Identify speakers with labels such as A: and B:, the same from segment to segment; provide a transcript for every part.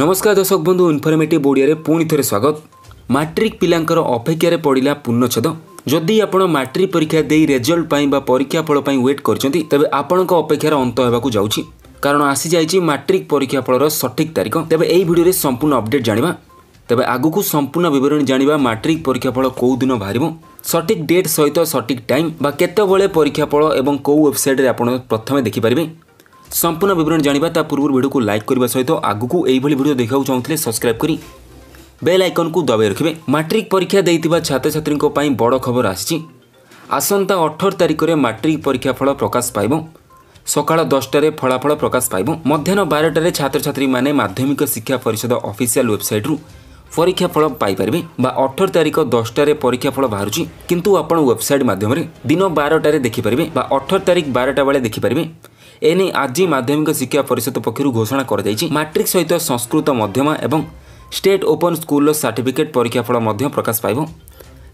A: ନମସ୍କାର ଦର୍ଶକ ବନ୍ଧୁ ଇନଫର୍ମେଟିଭ୍ ଓଡ଼ିଆରେ ପୁଣି ଥରେ ସ୍ୱାଗତ ମାଟ୍ରିକ୍ ପିଲାଙ୍କର ଅପେକ୍ଷାରେ ପଡ଼ିଲା ପୂର୍ଣ୍ଣଚ୍ଛେଦ ଯଦି ଆପଣ ମାଟ୍ରିକ୍ ପରୀକ୍ଷା ଦେଇ ରେଜଲ୍ଟ ପାଇଁ ବା ପରୀକ୍ଷା ଫଳ ପାଇଁ ୱେଟ୍ କରିଛନ୍ତି ତେବେ ଆପଣଙ୍କ ଅପେକ୍ଷାର ଅନ୍ତ ହେବାକୁ ଯାଉଛି କାରଣ ଆସିଯାଇଛି ମାଟ୍ରିକ୍ ପରୀକ୍ଷା ଫଳର ସଠିକ୍ ତାରିଖ ତେବେ ଏହି ଭିଡ଼ିଓରେ ସମ୍ପୂର୍ଣ୍ଣ ଅପଡେଟ୍ ଜାଣିବା ତେବେ ଆଗକୁ ସମ୍ପୂର୍ଣ୍ଣ ବିବରଣୀ ଜାଣିବା ମାଟ୍ରିକ୍ ପରୀକ୍ଷା ଫଳ କେଉଁ ଦିନ ବାହାରିବ ସଠିକ୍ ଡେଟ୍ ସହିତ ସଠିକ୍ ଟାଇମ୍ ବା କେତେବେଳେ ପରୀକ୍ଷା ଫଳ ଏବଂ କେଉଁ ୱେବସାଇଟ୍ରେ ଆପଣ ପ୍ରଥମେ ଦେଖିପାରିବେ সম্পূর্ণ বিবরণী জাঁয়া তা পূর্ব ভিডিওকে লাইক করা সহ আগুক এইভাবে ভিডিও দেখা চাহুলে সবসক্রাইব করে বেল আইকনকু দবাই রাখবে মাট্রিক পরীক্ষা দেইতিবা ছাত্রছাত্রীଙ୍କ ପାଇଁ বড় খবর আসছে আসন্তা অঠর তারিখে মাট্রিক পরীক্ষা ফল প্রকাশ পাইব সকাল দশটার ফলাফল প্রকাশ পাইব মধ্যাহ্ন বারোটার ছাত্রছাত্রী মানে মাধ্যমিক শিক্ষা পরিষদ অফিসিয়াল ওয়েবসাইট্রু পরীক্ষা ফল পাইপারে বা অঠর তারিখ দশটার পরীক্ষা ফল বাহুছি কিন্তু আপনার ওয়েবসাইট মাধ্যমে দিন বারোটার দেখিপারে বা অঠর তারিখ বারোটা বেড়ে দেখিপারে এনে আজি মাধ্যমিক শিক্ষা পরিষদ পক্ষর ঘোষণা করা যাই মাট্রিক সহ সংস্কৃত মধ্যমা এবং স্টেট ওপন স্কুল সার্টিফিকেট পরীক্ষাফল মধ্য প্রকাশ পাইব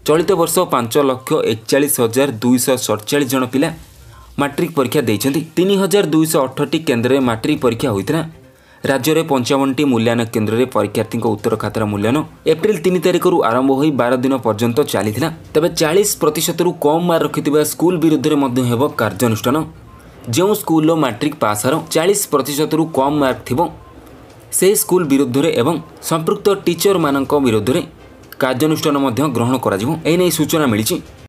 A: চলিত বর্ষ পাঁচ লক্ষ একচাশ হাজার দুইশ সতচাশ জন পিলা মাট্রিক পরীক্ষা দিয়েছেন তিন হাজার দুইশ অঠরটি কেন্দ্রে মাট্রিক পরীক্ষা হয়েছিল রাজ্যের পঞ্চাবনটি মূল্যায়ন কেন্দ্রে পরীক্ষার্থী উত্তর খাতার মূল্যায়ন এপ্রিল তিন তারিখর আরম্ভ হয়ে বার দিন পর্যন্ত চাল তবে চাশ প্রত কম মার্ক রক্ষি স্কুল বিরুদ্ধে হব কার্যানুষ্ঠান ଯେଉଁ ସ୍କୁଲର ମାଟ୍ରିକ୍ ପାସ୍ର ଚାଳିଶ ପ୍ରତିଶତରୁ କମ୍ ମାର୍କ ଥିବ ସେହି ସ୍କୁଲ ବିରୁଦ୍ଧରେ ଏବଂ ସମ୍ପୃକ୍ତ ଟିଚରମାନଙ୍କ ବିରୁଦ୍ଧରେ କାର୍ଯ୍ୟାନୁଷ୍ଠାନ ମଧ୍ୟ ଗ୍ରହଣ କରାଯିବ ଏନେଇ ସୂଚନା ମିଳିଛି